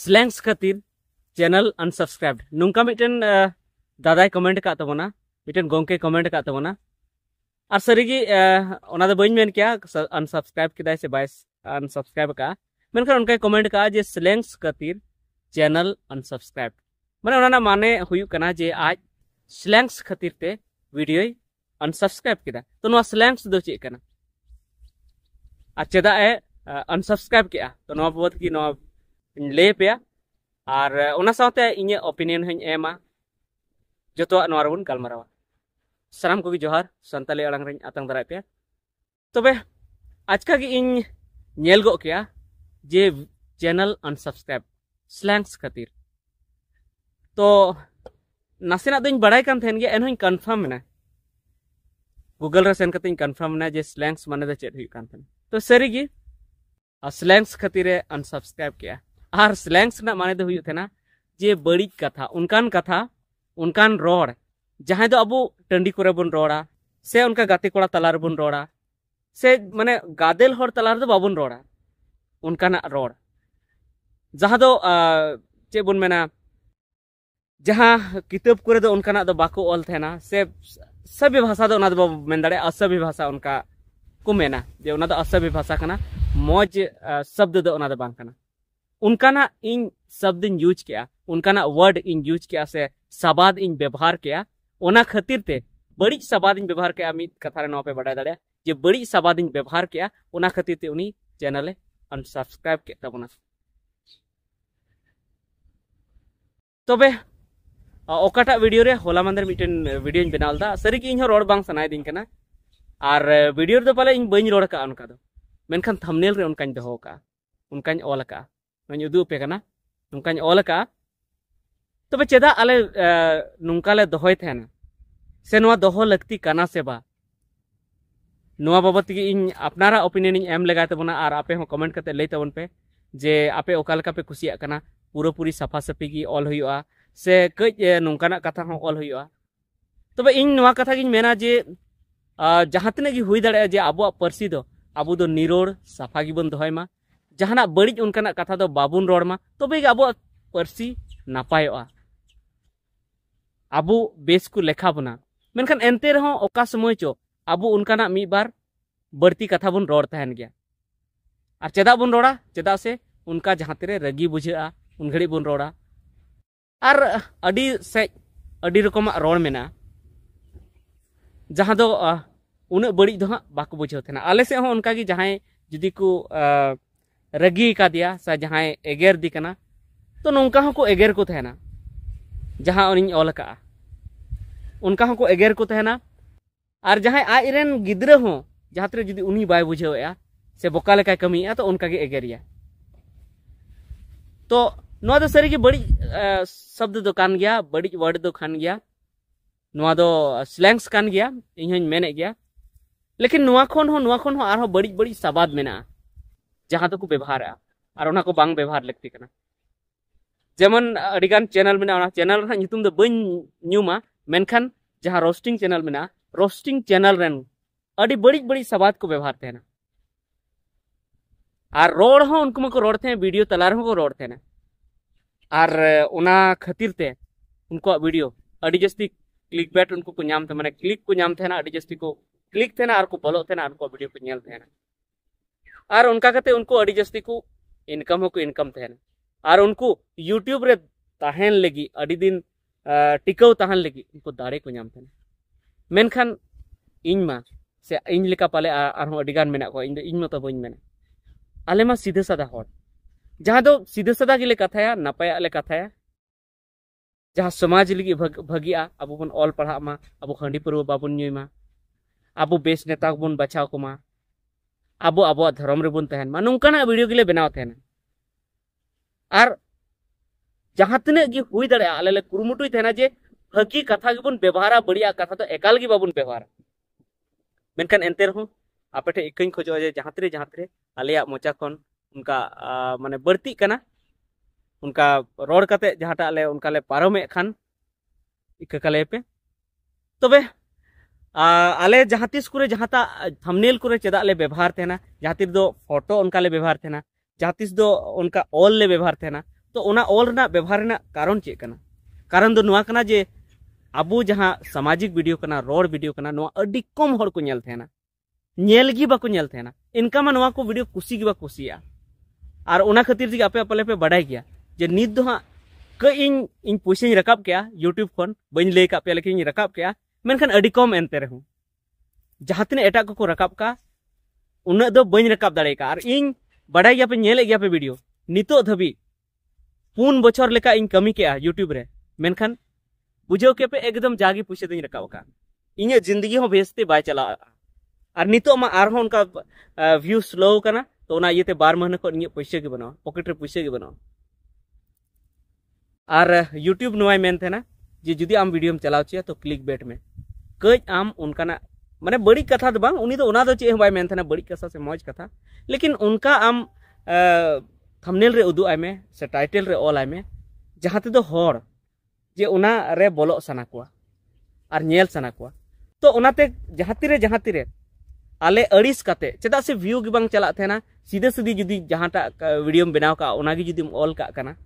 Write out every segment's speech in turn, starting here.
slangs खातिर channel unsubscribe नुंका मिटन दादा कमेंट का तबना मिटन गोंके कमेंट का तबना और सरीगी ओना दो बइन मेन किया अनसबसक्राइब किदा से बाय अनसब्सक्राइब का मेनखान उनका कमेंट का जे स्लैंग्स खातिर चैनल अनसबसक्राइब माने ओना माने हुयु कना जे आज स्लैंग्स खातिर ते वीडियो अनसब्सक्राइब किदा तो नुआ स्लैंग्स दो चेक करना और चेदा अनसब्सक्राइब किया तो नुआ बहुत की नुआ लैपे और इे हूँ एम जो रेबन गलमारा सामान को जोहार सानी आड़ रही आतंग दारा पे तब आचका इनग के जे चैनल अनसब्सक्राइब स्लैंग्स खातिर तो नाशेना थे एन कनफार्म में गूगल रेन कनफार्म में जे स्लैंग्स माने चेक तो सरीगी स्लैंग्स खातिर अनसब्सक्राइब के और स्लैंग्स माने तो जे बड़ी कथा उनकान कथा उनकान रोड जहां तो अब टंडी को बन रोड़ा से उनका गाते कोड़ा तलार बन रोड़ा से माने गादेल हर तलार तो बाबन रोड़ा उनकान रोड जहां तो चे बन मेना जहां किताब को तो उनकान तो बाको ऑल थे ना से सभी भाषा तो बन दें असभ्य भाषा उनका को मेना जे तो असभ्य भाषा का मज शब्द तो बांकना उनका ना इन शब्द इन यूज किया उनका ना वर्ड इन यूज किया से सबाद इन व्यवहार किया ओना खातिर ते बड़ी सबाद इन व्यवहार किया मी कथा ना पे बड़ा दाड़ा जे बड़ी सबाद इन व्यवहार किया ओना खातिर ते उनी चैनल अनसब्सक्राइब के तबना तबे ओकाटा वीडियो रे होला मंदर मिटन वीडियो बनाल दा सरी की इन रोड बांग सनाय दिन कना और वीडियो रे तो पाले इन बइन रोड का अनका दो मेनखान थंबनेल रे उनकान दहो का उनकान ऑल उदूपे नौका ऑल का तब तो चेदा अले नौकाले दहय थे से दह लाती से बाबद तेगे ओपिनियन एम लगना और आपे कमेंट कर लैताबन पे जे आपे पे कुना पूरापूरी साफा साफी ऑल हो से कच नौकान कथा ऑल हो तब इन कथा गिम जे जहाँ तीन दाड़ा जे आबासी अब निरड़ साफा गिबन दहयमा जहाँ बड़ी उनका कथा तो बाबन रड़मा तब अब नपाय अब बेस को लेखा बोना मेखान एनते समय चो अब उनका मी बार बड़ती कथा बन रड़न गया चेदा बन रड़ा चेदा से उनका जहाँ तेरे रगी बुझे उन घड़ी बन रड़ा और अभी सी रकम रड़ में जहाँ दो उन बड़ी दो बाको बुझे थे आलेसे उनका जहाँ जुदी को रगी का जहाँ एगेर दी का तो नौका को एगेर को तहना जहाँ उन ओलका उनका को एगेर को तहना और जहाँ आजरें गो जहाँ तक जो उन बै बुझेगे से बोका लेकाय कमी तो उनका एगेरिया तो नौ दो सारी बड़ी शब्द तो गया बड़ी वर्ड तो खान गया नौ दो स्लैंग्स कान गया इन गया लेकिन नौ खन हो नौ खन हो और बड़ी बड़ी साबाद मेना जहाँ तक व्यवहार और व्यवहार लगती है जेमन अगर चैनल में चैनल तो बुमा मेखान जहाँ रोस्टिंग चैनल में रोस्टिंग चैनल रेन बड़ी बड़ी सवाद को व्यवहार थे और रोड़ हो उनको को रोड़ थे वीडियो तलार को रोड़ थे और उना खातिर ते उनको वीडियो अड़ी जस्ती क्लिक बैट उनको को नाम थे माने क्लिक को नाम थे ना अड़ी जस्ती को क्लिक थे ना और को बलो थे ना उनको वीडियो को नेल थे ना ᱟᱨ ᱚᱱᱠᱟ ᱠᱟᱛᱮ ᱩᱱᱠᱩ ᱟᱹᱰᱤ ᱡᱟᱹᱥᱛᱤ ᱠᱚ ᱤᱱᱠᱟᱢ ᱦᱚᱸᱠᱚ ᱤᱱᱠᱟᱢ ᱛᱟᱦᱮᱱᱟ ᱟᱨ ᱩᱱᱠᱩ ᱤᱭᱩᱴᱤᱭᱩᱵ ᱨᱮ ᱛᱟᱦᱮᱱ ᱞᱟᱹᱜᱤᱫ ᱟᱹᱰᱤ ᱫᱤᱱ ᱴᱤᱠᱟᱹᱣ ᱛᱟᱦᱮᱱ ᱞᱟᱹᱜᱤᱫ ᱩᱱᱠᱩ ᱫᱟᱲᱮ ᱠᱚ ᱧᱟᱢ ᱛᱟᱦᱮᱱᱟ ᱢᱮᱱᱠᱷᱟᱱ ᱤᱧ ᱢᱟ ᱥᱮ ᱤᱧ ᱞᱮᱠᱟ ᱯᱟᱞᱮ ᱟᱨᱦᱚᱸ ᱟᱹᱰᱤ ᱜᱟᱱ ᱢᱮᱱᱟᱜ ᱠᱚᱣᱟ ᱤᱧ ᱫᱚ ᱤᱧ ᱢᱚᱛᱚ ᱵᱟᱹᱧ ᱢᱮᱱᱟ ᱟᱞᱮ ᱢᱟ ᱥᱤᱫᱷᱟᱹ ᱥᱟᱫᱟ ᱦᱚᱲ ᱡᱟᱦᱟᱸ ᱫᱚ ᱥᱤᱫᱷᱟᱹ ᱥᱟᱫᱟ ᱜᱮᱞᱮ ᱠᱟᱛᱷᱟᱭᱟ ᱱᱟᱯᱟᱭᱟᱜ ᱞᱮ ᱠᱟᱛᱷᱟᱭᱟ ᱡᱟᱦᱟᱸ ᱥᱚᱢᱟᱡᱽ ᱞᱟᱹᱜᱤᱫ ᱵᱷᱟᱹᱜᱤᱜᱼᱟ ᱟᱵᱚ ᱵᱚᱱ ᱚᱞ ᱯᱟᱲᱦᱟᱜ ᱢᱟ ᱟᱵᱚ ᱦᱟᱺᱰᱤ ᱯᱟᱹᱨᱣᱟᱹ ᱵᱟᱵᱚᱱ ᱧᱩᱭ ᱢᱟ ᱟᱵᱚ ᱵᱮᱥ ᱱᱮᱛᱟ ᱵᱚᱱ ᱵᱟᱪᱷᱟᱣ ᱠᱚᱢᱟ अब अब धर्म रेबन नौकान भिडियो गे बनावना और जहाँ तक गे जे फाकी कथा गेबन व्यवहारा बड़ी कथा तो एकाल बाबन व्यवहार मनखान एनते आपेट इक खोजे जहाँ तेरे जहाँ तेरे अलग मोचा खन उनका मानने बड़ती उनका रड़ कते जहाँटा उनका पारमे खान इकाले पे तब तो आले जहाँ तीस कुरे जहाँ तक थमनेल कुरे चेदा ले व्यवहार थे ना जहाँ तीस फोटो उनका व्यवहार थे जहाँ तीस उनका ऑल ले व्यवहार थे तो ऑल व्यवहार कारण चेकना कारण दो नुआ जे अब जहाँ सामाजिक वीडियो करना रोड वीडियो करना नुआ कम को नियल थे ना नियल ना इनका को वीडियो कुसी के बाकु सी आर उना खतिर आपे पे बढ़ाई गया जे नित दो हाँ कई इन इन पुशिंग यूट्यूब फोन बंज ले पे लेकिन रकाब कम एनते रहे जहाँ तीन एट को रकाब का उन्ना बी रकाब दड़ेगा बाढ़ गया पेल गया पे भिडियो नित धाबी पुन बचर लेका इन कमी के यूट्यूबरे मेखान बुझे के पे एकदम जागे पैसा दी रकाब का इन जिंदगी बेसते बै चला और नितमा भ्यू स्लो करना तो ये बार महीने को पैसा की बनवा पकेटे पैसा की बनवा और यूट्यूब नवाय जी जुदी आम वीडियो चलाव तो क्लिक बेट में कज आम उनकाना माने बड़ी कथा तो बांग उनी तो उना तो चे बाय मेन थाना बड़ी कथा से मौज कथा लेकिन उनका आम थंबनेल रे उदु आमे से टाइटल रे ऑल आमे जहाते तो होर जे उना रे बोलो सना कुआ आर नेल सना कुआ तो उनाते जहाती रे जहाती रे आले अड़ीस कते चेदा से व्यू की चला थे ना सीधे सीधी जुदी जहाटा वीडियो बनाओ का उना की जुदी ऑल का करना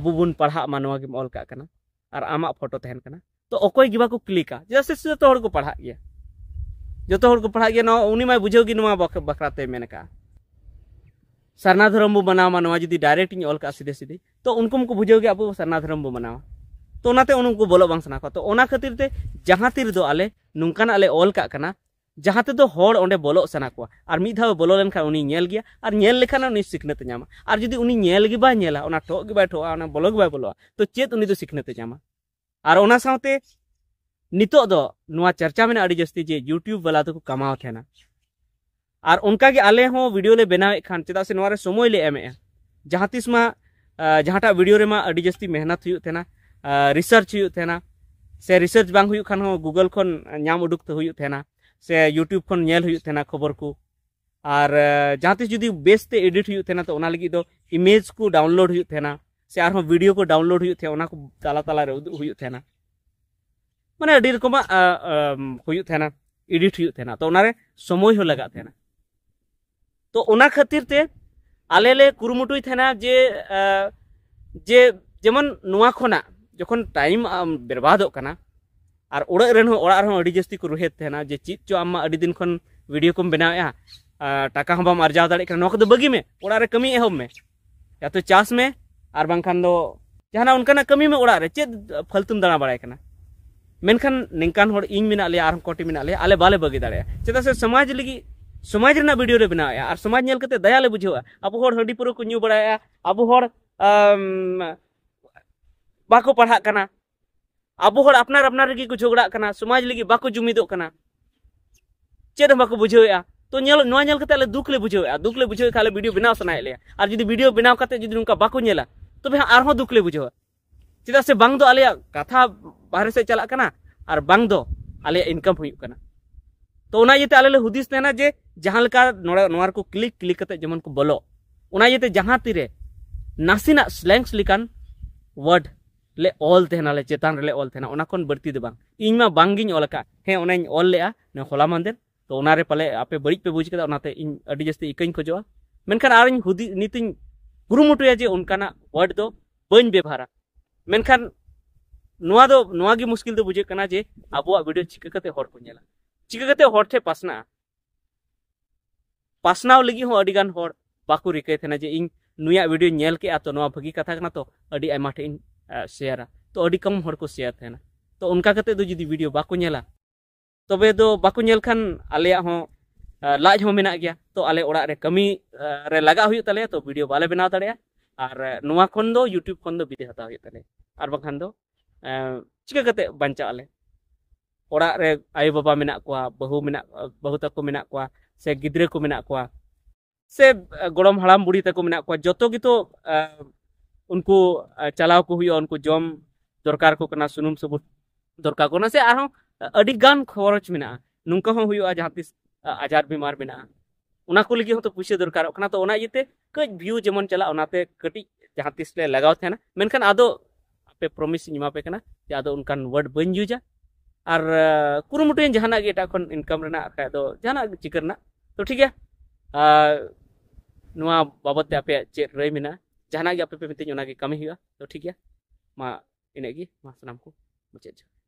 अबू बुन पढ़ा मानवा की ऑल का करना और आमा फोटो थे करना तो ᱚᱠᱚᱭ ᱜᱮ ᱵᱟᱠᱚ ᱠᱞᱤᱠᱟ ᱪᱮᱫᱟᱜ ᱥᱮ ᱡᱚᱛᱚ ᱦᱚᱲ पढ़ा गया ᱜᱮᱭᱟ ᱡᱚᱛᱚ ᱦᱚᱲ ᱠᱚ ᱯᱟᱲᱦᱟᱜ ᱜᱮᱭᱟ ᱱᱚᱣᱟ ᱩᱱᱤ ᱢᱟᱭ ᱵᱩᱡᱷᱟᱹᱣ ᱜᱮ ᱱᱚᱣᱟ ᱵᱟᱠᱷᱨᱟᱛᱮ सरना धर्म बो मनावा जी डायरेक्ट इन अलका सीधे सीधे तो उनको को बुझे अब सरना धर्म बो मनावा तो उनाते उनको बोलो बांग सना को तो ओना खातिर ते जहां तिर दो आले नुंकान आले ऑल का कना जहां ते दो होड़ ओंडे बोलो सना को और मीद धाव बोलो लेन खान उनी नेल गया और नेल लेखान उनी सिखनत जामा और जदी उनी नेल गे नेला ओना ठोक गे बा ओना बोलो गे बोलो तो चेत उनी तो सिखनत जामा और नित चर्चा में जस्ती जे यूट्यूब वाला तो कमाव और उनका आले हों वीडियो ले बनाए खान चेदा से नारे समय ले एम जहाँ तीस मा जहाँटा वीडियो रेमा जस्ती मेहनत होना रिसर्च होना से रिसर्च बांग खान हो गूगल खन नाम उडुक तो होना से यूट्यूब खन नेल होना खबर को और जहाँ तीस जुदी बेस्ते एडिट होना तो इमेज को डाउनलोड होना से वीडियो को डाउनलोड हुए तला तलारे हुए मैंने रकम एडिट हुए तो समय हो लगे तो खातिर आले ले कुरुटना जे जे जेमन खा जो टाइम बर्बाद और उड़ी जाती को रुहेद जे चित चो आम दिन खन वीडियो कोम बनाए टाका बम आर्जा दाड़े बगी में कमी एह में या तो चास में और बांखान दो जहाना उनकाना कमी में उड़ा रहे चेत फलतुम दाना बढ़ाए करना मेनखान इन में अले कोटी में अले अले बाले बगी दाले चेता से समाज लगी समाज रना वीडियो रे बना समाज नेल कते बुझे हुआ अब होड़ हड़ी पुरो अब बाको पढ़ा अब अपना अपना रगी कुछ उगड़ा समाज लगे बाको जुमी दो बाको बुझे तो नेल बुझे दुखले बुझे हुआ खाले वीडियो बना सना ले वीडियो बना कते जिदी बाको तब तो दुख ले बुझे चेदा से बांग दो आले कथा बाहर से चला कना और बांग दो आले इनकम हुई तो उना जेते आले ले हुदिस नेना जे जहां लका को क्लिक क्लिक करते जेमन को बोलो उना जेते जहां तिरे नासिना स्लैंग्स लिकान वर्ड ले ऑल तेना ले चेतान रे ले ऑल तेना उना कोन बड़ती दे बांग इन मा बांगिन ऑल का हे उना इन ऑल लेआ ने होला मंदिर तो उना रे पले आपे बड़ी पे बुझ के उनाते इन अडी जस्ते इकइन खोजवा मेनखान इन हुदी नीतिन ᱠᱩᱨᱩᱢᱩᱴᱩᱭᱟ ᱡᱮ ᱚᱱᱠᱟᱱᱟᱜ ᱳᱣᱟᱨᱰ ᱫᱚ ᱵᱟᱹᱧ ᱵᱮᱵᱷᱟᱨᱟ ᱢᱮᱱᱠᱷᱟᱱ ᱱᱚᱣᱟ ᱫᱚ ᱱᱚᱣᱟ ᱜᱮ ᱢᱩᱥᱠᱤᱞ ᱫᱚ ᱵᱩᱡᱷᱟᱹᱜ ᱠᱟᱱᱟ ᱡᱮ ᱟᱵᱚᱣᱟᱜ ᱵᱷᱤᱰᱤᱭᱳ ᱪᱤᱠᱟᱹ ᱠᱟᱛᱮ ᱦᱚᱲ ᱠᱚ ᱧᱮᱞᱟ ᱪᱤᱠᱟᱹ ᱠᱟᱛᱮ ᱦᱚᱲ ᱴᱷᱮᱱ ᱯᱟᱥᱱᱟᱜᱼᱟ ᱯᱟᱥᱱᱟᱣ ᱞᱟᱹᱜᱤᱫ ᱦᱚᱸ ᱟᱹᱰᱤ ᱜᱟᱱ ᱦᱚᱲ ᱵᱟᱠᱚ ᱨᱤᱠᱟᱹᱭ ᱛᱟᱦᱮᱱᱟ ᱡᱮ ᱤᱧ ᱱᱩᱭᱟᱜ ᱵᱷᱤᱰᱤᱭᱳ ᱧᱮᱞ ᱠᱮᱜᱼᱟ ᱛᱚ ᱱᱚᱣᱟ ᱵᱷᱟᱹᱜᱤ ᱠᱟᱛᱷᱟ ᱠᱟᱱᱟ ᱛᱚ ᱟᱹᱰᱤ ᱟᱭᱢᱟ ᱴᱷᱮᱱ ᱤᱧ ᱥᱮᱭᱟᱨᱟ ᱛᱚ ᱟᱹᱰᱤ ᱠᱚᱢ ᱦᱚᱲ ᱠᱚ ᱥᱮᱭᱟᱨ ᱛᱟᱦᱮᱱᱟ ᱛᱚ ᱚᱱᱠᱟ ᱠᱟᱛᱮ ᱫᱚ ᱡᱩᱫᱤ ᱵᱷᱤᱰᱤᱭᱳ ᱵᱟᱠᱚ ᱧᱮᱞᱟ ᱛᱚᱵᱮ ᱫᱚ ᱵᱟᱠᱚ ᱧᱮᱞ ᱠᱷᱟᱱ ᱟᱞᱮᱭᱟᱜ ᱦᱚᱸ ᱞᱟᱡ ᱦᱚᱸ ᱢᱮᱱᱟᱜ ᱜᱮᱭᱟ ᱛᱚ ᱟᱞᱮ ᱚᱲᱟᱜ ᱨᱮ ᱠᱟᱹᱢᱤ ᱨᱮ ᱞᱟᱜᱟᱜ ᱦᱩᱭᱩᱜ ᱛᱟᱞᱮᱭᱟ ᱛᱚ ᱵᱷᱤᱰᱤᱭᱳ ᱵᱟᱞᱮ ᱵᱮᱱᱟᱣ ᱫᱟᱲᱮᱭᱟᱜᱼᱟ ᱟᱨ ᱱᱚᱣᱟ ᱠᱷᱚᱱ ᱫᱚ ᱤᱭᱩᱴᱤᱭᱩᱵ ᱠᱷᱚᱱ ᱫᱚ ᱵᱤᱫᱟᱹᱭ ᱦᱟᱛᱟᱣ ᱦᱩᱭᱩᱜ ᱛᱟᱞᱮᱭᱟ ᱟᱨ ᱵᱟᱝᱠᱷᱟᱱ ᱫᱚ ᱪᱤᱠᱟᱹ ᱠᱟᱛᱮ ᱵᱟᱧᱪᱟᱜ ᱟᱞᱮ ᱚᱲᱟᱜ ᱨᱮ ᱟᱭᱳᱼᱵᱟᱵᱟ ᱢᱮᱱᱟᱜ ᱠᱚᱣᱟ ᱵᱟᱹᱦᱩ ᱢᱮᱱᱟᱜ ᱵᱟᱹᱦᱩ ᱛᱟᱠᱚ ᱢᱮᱱᱟᱜ ᱠᱚᱣᱟ ᱥᱮ ᱜᱤᱫᱽᱨᱟᱹ ᱠᱚ ᱢᱮᱱᱟᱜ ᱠᱚᱣᱟ ᱥᱮ ᱜᱚᱲᱚᱢ ᱦᱟᱲᱟᱢ ᱵᱩᱲᱦᱤ ᱛᱟᱠᱚ ᱢᱮᱱᱟᱜ ᱠᱚᱣᱟ ᱡᱚᱛᱚ ᱜᱮᱛᱚ ᱩᱱᱠᱩ ᱪᱟᱞᱟᱣ ᱠᱚ ᱦᱩᱭᱩᱜᱼᱟ ᱩᱱᱠᱩ ᱡᱚᱢ ᱫᱚᱨᱠᱟর ᱠᱚ ᱠᱟᱱᱟ ᱥᱩᱱᱩᱢ ᱥᱟᱵᱩᱱ ᱫᱚᱨᱠᱟᱨ ᱠᱚ ᱠᱟᱱᱟ ᱥᱮ ᱟᱨᱦᱚᱸ ᱟᱹᱰᱤ ᱜᱟᱱ ᱠᱷᱚᱨᱚᱪ ᱢᱮᱱᱟᱜᱼᱟ ᱱᱚᱝᱠᱟ ᱦᱚᱸ ᱦᱩᱭᱩᱜᱼᱟ ᱡᱟᱦᱟᱸ ᱛᱤᱥ आजार बीमार मेना तो पैसे दरकार कू जमन चलते कटी जहाँ तीस लगवा थे मेखान प्रमिस इमापे वर्ड बन यूजा और कुरुटे जहाँ एट इनकाम जहाँ चिकरना तो ठीक है ना बाबदे आप चे रही मे जहाँ आपे मिति कमी तो ठीक है मा इनगे मा सामना मुचाद